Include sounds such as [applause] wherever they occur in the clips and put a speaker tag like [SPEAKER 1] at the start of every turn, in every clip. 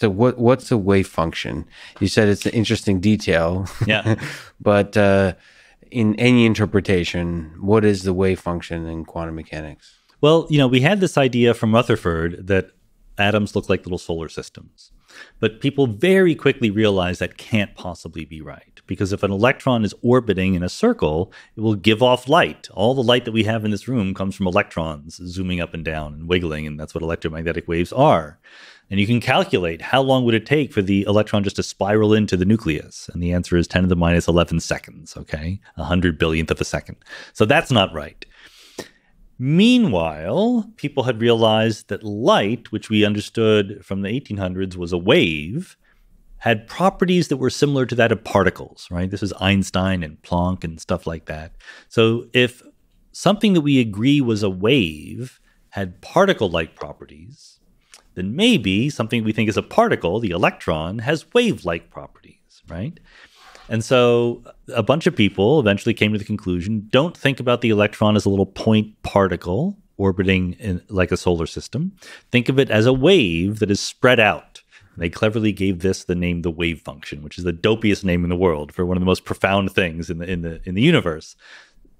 [SPEAKER 1] So what what's a wave function? You said it's an interesting detail. Yeah. [laughs] but uh, in any interpretation, what is the wave
[SPEAKER 2] function in quantum mechanics? Well, you know, we had this idea from Rutherford that atoms look like little solar systems. But people very quickly realize that can't possibly be right. Because if an electron is orbiting in a circle, it will give off light. All the light that we have in this room comes from electrons zooming up and down and wiggling, and that's what electromagnetic waves are. And you can calculate how long would it take for the electron just to spiral into the nucleus. And the answer is 10 to the minus 11 seconds, okay? 100 billionth of a second. So that's not right. Meanwhile, people had realized that light, which we understood from the 1800s was a wave, had properties that were similar to that of particles, right? This was Einstein and Planck and stuff like that. So if something that we agree was a wave had particle like properties, then maybe something we think is a particle, the electron, has wave like properties, right? And so a bunch of people eventually came to the conclusion don't think about the electron as a little point particle orbiting in, like a solar system. Think of it as a wave that is spread out. And they cleverly gave this the name the wave function, which is the dopiest name in the world for one of the most profound things in the in the in the universe.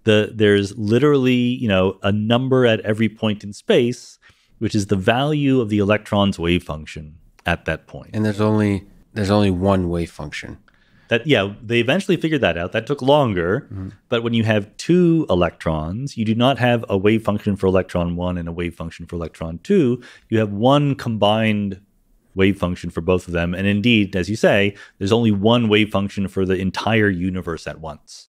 [SPEAKER 2] The there's literally, you know, a number at every point in space, which is the value of the electron's wave function at that point. And there's only there's only one wave function that yeah they eventually figured that out that took longer mm-hmm. but when you have two electrons you do not have a wave function for electron 1 and a wave function for electron 2 you have one combined wave function for both of them and indeed as you say there's only one wave function for the entire universe at once